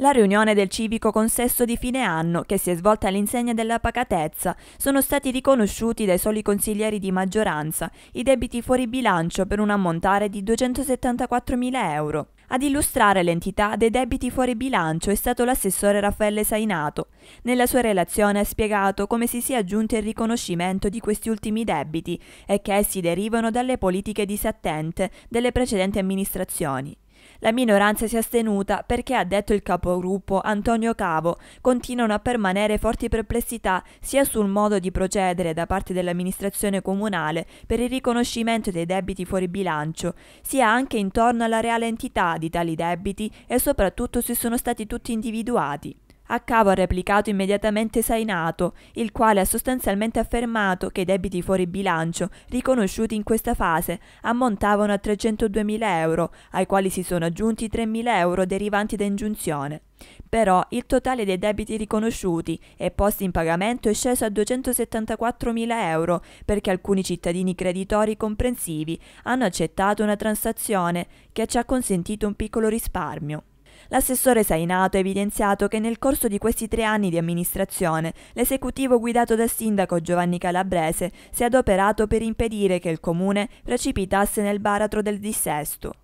La riunione del civico consesso di fine anno, che si è svolta all'insegna della pacatezza, sono stati riconosciuti dai soli consiglieri di maggioranza i debiti fuori bilancio per un ammontare di 274.000 euro. Ad illustrare l'entità dei debiti fuori bilancio è stato l'assessore Raffaele Sainato. Nella sua relazione ha spiegato come si sia giunto il riconoscimento di questi ultimi debiti e che essi derivano dalle politiche disattente delle precedenti amministrazioni. La minoranza si è astenuta perché, ha detto il capogruppo Antonio Cavo, continuano a permanere forti perplessità sia sul modo di procedere da parte dell'amministrazione comunale per il riconoscimento dei debiti fuori bilancio, sia anche intorno alla reale entità di tali debiti e soprattutto se sono stati tutti individuati. A Accavo ha replicato immediatamente Sainato, il quale ha sostanzialmente affermato che i debiti fuori bilancio riconosciuti in questa fase ammontavano a 302.000 euro, ai quali si sono aggiunti 3.000 euro derivanti da ingiunzione. Però il totale dei debiti riconosciuti e posti in pagamento è sceso a 274.000 euro perché alcuni cittadini creditori comprensivi hanno accettato una transazione che ci ha consentito un piccolo risparmio. L'assessore Sainato ha evidenziato che nel corso di questi tre anni di amministrazione l'esecutivo guidato dal sindaco Giovanni Calabrese si è adoperato per impedire che il comune precipitasse nel baratro del dissesto.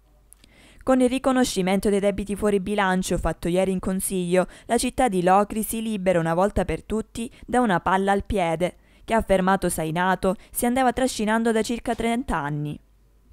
Con il riconoscimento dei debiti fuori bilancio fatto ieri in consiglio, la città di Locri si libera una volta per tutti da una palla al piede, che ha affermato Sainato si andava trascinando da circa 30 anni.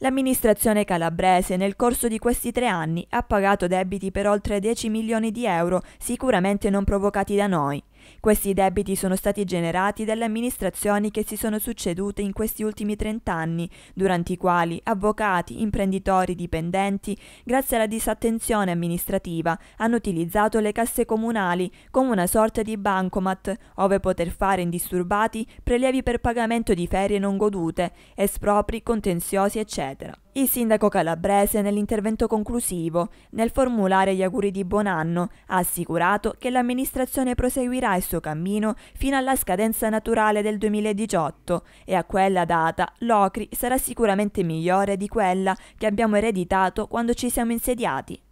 L'amministrazione calabrese nel corso di questi tre anni ha pagato debiti per oltre 10 milioni di euro sicuramente non provocati da noi. Questi debiti sono stati generati dalle amministrazioni che si sono succedute in questi ultimi trent'anni, durante i quali avvocati, imprenditori, dipendenti, grazie alla disattenzione amministrativa, hanno utilizzato le casse comunali come una sorta di bancomat, ove poter fare indisturbati prelievi per pagamento di ferie non godute, espropri, contenziosi, eccetera eccetera. Il sindaco calabrese nell'intervento conclusivo, nel formulare gli auguri di buon anno, ha assicurato che l'amministrazione proseguirà il suo cammino fino alla scadenza naturale del 2018 e a quella data l'Ocri sarà sicuramente migliore di quella che abbiamo ereditato quando ci siamo insediati.